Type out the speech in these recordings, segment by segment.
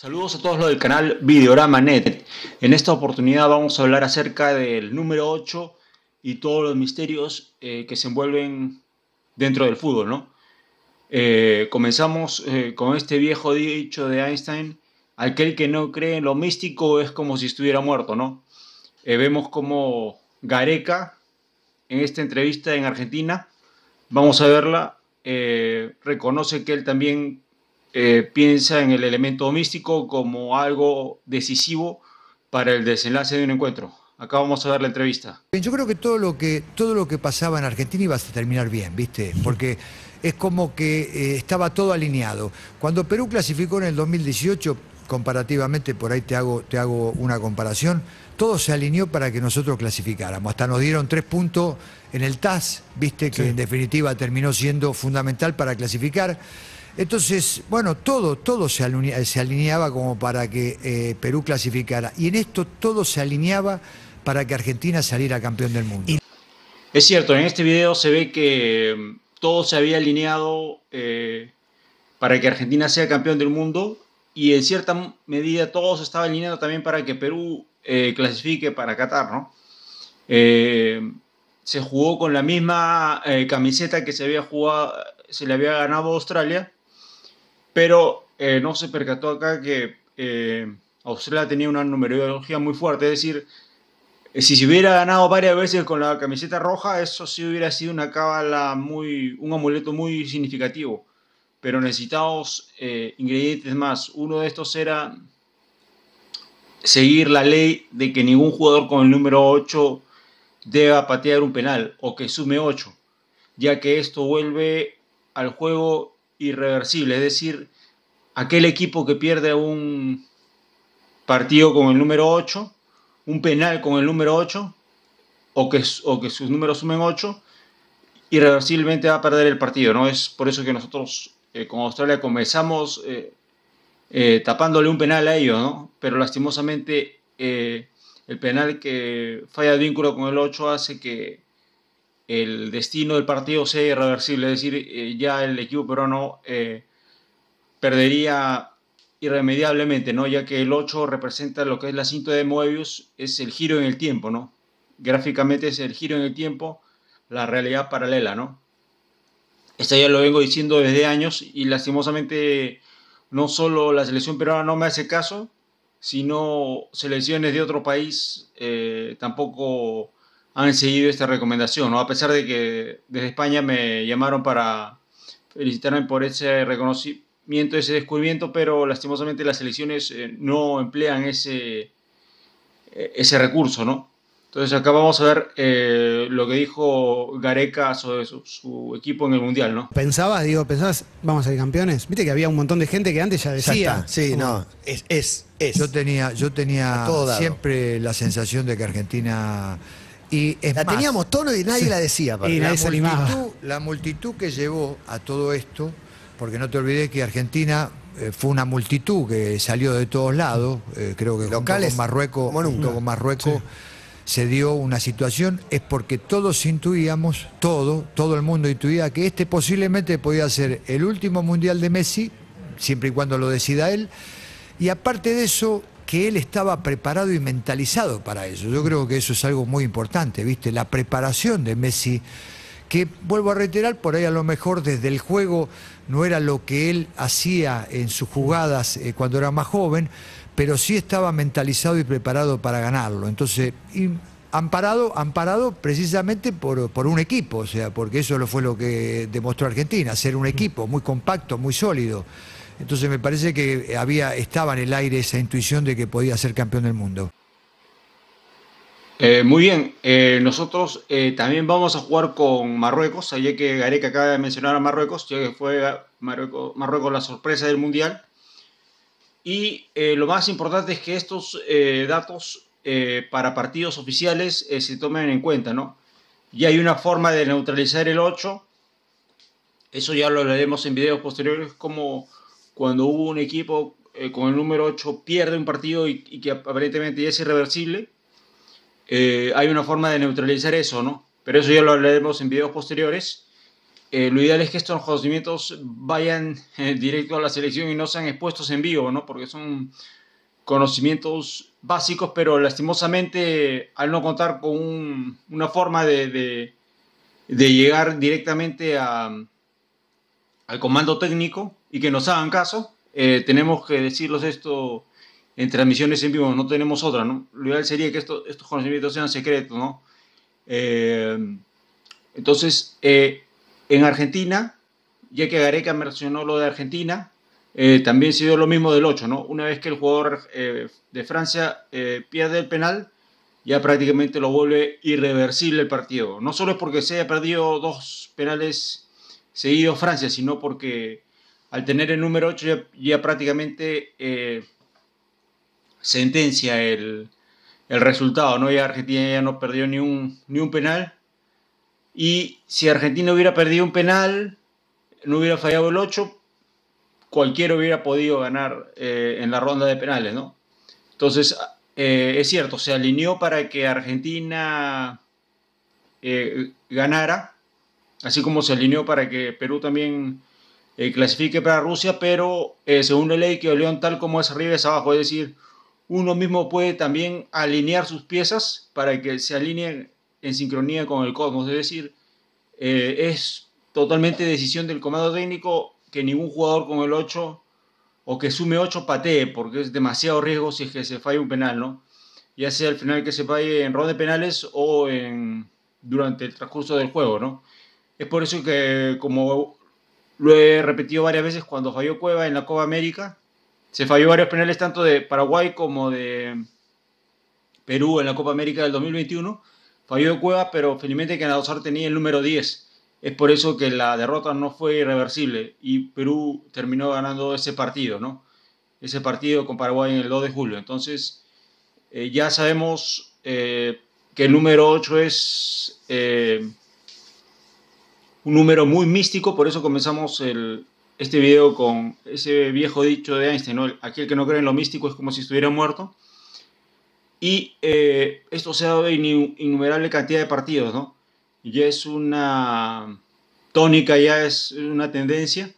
Saludos a todos los del canal Videorama Net. En esta oportunidad vamos a hablar acerca del número 8 y todos los misterios eh, que se envuelven dentro del fútbol, ¿no? Eh, comenzamos eh, con este viejo dicho de Einstein, aquel que no cree en lo místico es como si estuviera muerto, ¿no? vemos como Gareca, en esta entrevista en Argentina, vamos a verla, reconoce que él también eh, piensa en el elemento místico como algo decisivo para el desenlace de un encuentro. Acá vamos a ver la entrevista. Yo creo que todo lo que, todo lo que pasaba en Argentina iba a terminar bien, ¿viste? Porque es como que eh, estaba todo alineado. Cuando Perú clasificó en el 2018, comparativamente, por ahí te hago, te hago una comparación, todo se alineó para que nosotros clasificáramos. Hasta nos dieron tres puntos en el TAS, ¿viste? Que en definitiva terminó siendo fundamental para clasificar. Entonces, bueno, todo, todo se, alineaba como para que eh, Perú clasificara. Y en esto todo se alineaba para que Argentina saliera campeón del mundo. Es cierto, en este video se ve que mm, todo se había alineado eh, para que Argentina sea campeón del mundo y en cierta medida todo se estaba alineando también para que Perú eh, clasifique para Qatar, ¿no? se jugó con la misma camiseta que se había jugado, se le había ganado a Australia pero eh, no se percató acá que eh, Australia tenía una numerología muy fuerte, es decir, eh, si se hubiera ganado varias veces con la camiseta roja, eso sí hubiera sido una cábala muy, un amuleto muy significativo, pero necesitamos ingredientes más. Uno de estos era seguir la ley de que ningún jugador con el número 8 deba patear un penal o que sume 8, ya que esto vuelve al juego irreversible, es decir, aquel equipo que pierde un partido con el número 8, un penal con el número 8, o que, sus números sumen 8, irreversiblemente va a perder el partido, ¿no? Es por eso que nosotros eh, con Australia comenzamos eh, eh, tapándole un penal a ellos, ¿no? Pero lastimosamente el penal que falla el vínculo con el 8 hace que el destino del partido sea irreversible, es decir, eh, ya el equipo peruano eh, perdería irremediablemente, ¿no? Ya que el 8 representa lo que es la cinta de Moebius, es el giro en el tiempo, ¿no? Gráficamente es el giro en el tiempo, la realidad paralela, ¿no? Esto ya lo vengo diciendo desde años y lastimosamente no solo la selección peruana no me hace caso, sino selecciones de otro país eh, tampoco han seguido esta recomendación, ¿no? A pesar de que desde España me llamaron para felicitarme por ese reconocimiento, ese descubrimiento, pero lastimosamente las elecciones eh, no emplean ese, eh, ese recurso, ¿no? Entonces acá vamos a ver eh, lo que dijo Gareca sobre su, equipo en el Mundial, ¿no? Pensabas, digo, pensabas, vamos a ser campeones. Viste que había un montón de gente que antes ya decía. Sí, no, es, es, es. Yo tenía, yo tenía siempre la sensación de que Argentina y la teníamos tono y nadie la decía. y la, multitud, que llevó a todo esto, porque no te olvides que Argentina eh, fue una multitud que salió de todos lados, eh, creo que Locales, con Marruecos, con Marruecos se dio una situación, es porque todos intuíamos, todo, todo el mundo intuía que este posiblemente podía ser el último mundial de Messi, siempre y cuando lo decida él, y aparte de eso, que él estaba preparado y mentalizado para eso. Yo creo que eso es algo muy importante, ¿viste? La preparación de Messi, que vuelvo a reiterar, por ahí a lo mejor desde el juego no era lo que él hacía en sus jugadas eh, cuando era más joven, pero sí estaba mentalizado y preparado para ganarlo. Entonces, y amparado, amparado precisamente por, por, un equipo, o sea, porque eso fue lo que demostró Argentina, ser un equipo muy compacto, muy sólido. Entonces me parece que eh, había, estaba en el aire esa intuición de que podía ser campeón del mundo. Eh, muy bien, eh, nosotros también vamos a jugar con Marruecos, Ayer que Gareca acaba de mencionar a Marruecos, ya que fue Marruecos, la sorpresa del Mundial. Y lo más importante es que estos datos para partidos oficiales se tomen en cuenta, ¿no? Ya hay una forma de neutralizar el 8, eso ya lo veremos en videos posteriores, como cuando hubo un equipo eh, con el número 8 pierde un partido y, que aparentemente es irreversible, eh, hay una forma de neutralizar eso, ¿no? Pero eso ya lo hablaremos en videos posteriores. Eh, lo ideal es que estos conocimientos vayan directo a la selección y no sean expuestos en vivo, ¿no? Porque son conocimientos básicos, pero lastimosamente al no contar con una forma de llegar directamente a, al comando técnico y que nos hagan caso. Eh, tenemos que decirlos esto en transmisiones en vivo, no tenemos otra, ¿no? Lo ideal sería que esto, estos conocimientos sean secretos, ¿no? Eh, entonces, eh, en Argentina, ya que Gareca mencionó lo de Argentina, también se dio lo mismo del 8, ¿no? Una vez que el jugador de Francia pierde el penal, ya prácticamente lo vuelve irreversible el partido. No solo es porque se haya perdido dos penales seguido Francia, sino porque al tener el número 8 ya, prácticamente eh, sentencia el, resultado, ¿no? Ya Argentina ya no perdió ni un, ni un penal. Y si Argentina hubiera perdido un penal, no hubiera fallado el 8, cualquiera hubiera podido ganar eh, en la ronda de penales, ¿no? Entonces, eh, es cierto, se alineó para que Argentina ganara, así como se alineó para que Perú también eh, clasifique para Rusia, pero eh, según la ley que León tal como es arriba es abajo, es decir, uno mismo puede también alinear sus piezas para que se alineen en sincronía con el cosmos, es decir, eh, es totalmente decisión del comando técnico que ningún jugador con el 8 o que sume 8 patee, porque es demasiado riesgo si es que se falla un penal, ¿no? Ya sea al final que se falle en ronda de penales o en, durante el transcurso del juego, ¿no? Es por eso que, como lo he repetido varias veces, cuando falló Cueva en la Copa América, se falló varios penales tanto de Paraguay como de Perú en la Copa América del 2021. Falló Cueva, pero felizmente que Sar tenía el número 10. Es por eso que la derrota no fue irreversible y Perú terminó ganando ese partido, ¿no? Ese partido con Paraguay en el 2 de julio. Entonces, eh, ya sabemos eh, que el número 8 es eh, un número muy místico, por eso comenzamos este video con ese viejo dicho de Einstein, aquel que no cree en lo místico es como si estuviera muerto. Y eh, esto se ha dado en innumerable cantidad de partidos, ¿no? Ya es una tónica, ya es una tendencia.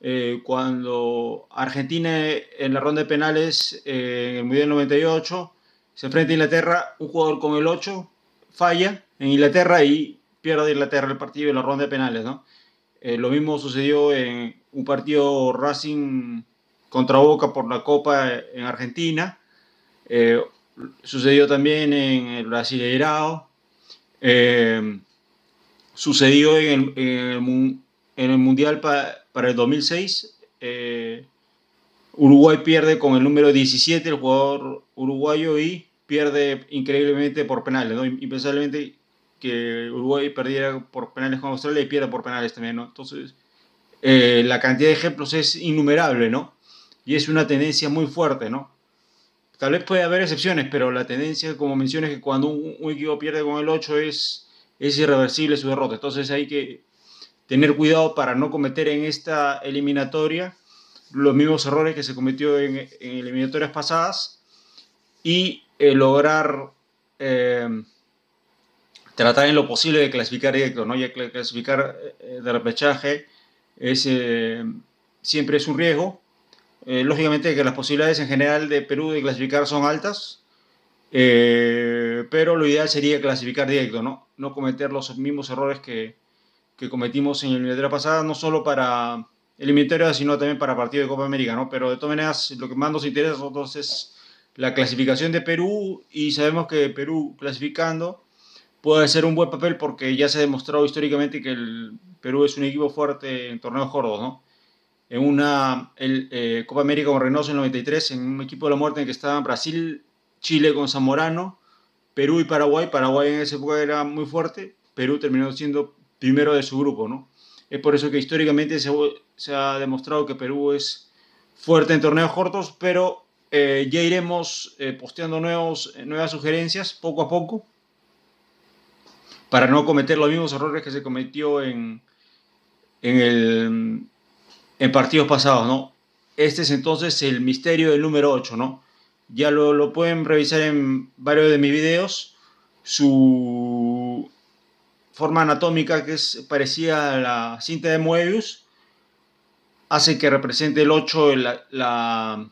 Eh, cuando Argentina en la ronda de penales eh, en el Mundial 98 se enfrenta a Inglaterra, un jugador con el 8 falla en Inglaterra y pierde Inglaterra el partido y la ronda de penales, ¿no? Eh, lo mismo sucedió en un partido Racing contra Boca por la Copa en Argentina. Eh, sucedió también en el Brasileirao. Eh, sucedió en el, en el, Mundial para el 2006. Eh, Uruguay pierde con el número 17, el jugador uruguayo, y pierde increíblemente por penales, ¿no? que Uruguay perdiera por penales con Australia y pierda por penales también, ¿no? Entonces, eh, la cantidad de ejemplos es innumerable, ¿no? Y es una tendencia muy fuerte, ¿no? Tal vez puede haber excepciones, pero la tendencia, como mencioné, es que cuando un, equipo pierde con el 8 es, es irreversible su derrota. Entonces hay que tener cuidado para no cometer en esta eliminatoria los mismos errores que se cometió en, eliminatorias pasadas y eh, lograr... Eh, tratar en lo posible de clasificar directo, ¿no? Ya clasificar eh, de repechaje eh, siempre es un riesgo. Eh, lógicamente que las posibilidades en general de Perú de clasificar son altas, pero lo ideal sería clasificar directo, ¿no? No cometer los mismos errores que, cometimos en la pasada, no solo para el eliminatoria, sino también para partido de Copa América, ¿no? Pero de todas maneras, lo que más nos interesa a nosotros es la clasificación de Perú y sabemos que Perú clasificando puede ser un buen papel porque ya se ha demostrado históricamente que el Perú es un equipo fuerte en torneos gordos, ¿no? En una eh, Copa América con Reynoso en el 93, en un equipo de la muerte en que estaban Brasil, Chile con Zamorano, Perú y Paraguay. Paraguay en esa época era muy fuerte, Perú terminó siendo primero de su grupo, ¿no? Es por eso que históricamente se, ha demostrado que Perú es fuerte en torneos cortos, pero eh, ya iremos eh, posteando nuevos, nuevas sugerencias poco a poco para no cometer los mismos errores que se cometió en, en, partidos pasados, ¿no? Este es entonces el misterio del número 8, ¿no? Ya lo, pueden revisar en varios de mis videos. Su forma anatómica, que es parecida a la cinta de Moebius, hace que represente el 8 en la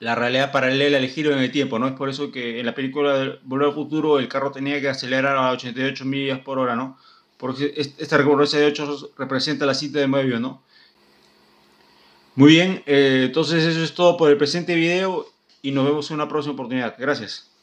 la realidad paralela al giro en el tiempo, ¿no? Es por eso que en la película del Volver al Futuro el carro tenía que acelerar a 88 millas por hora, ¿no? Porque esta recurrencia de 8 representa la cita de Moebius, ¿no? Muy bien, eh, entonces eso es todo por el presente video y nos vemos en una próxima oportunidad. Gracias.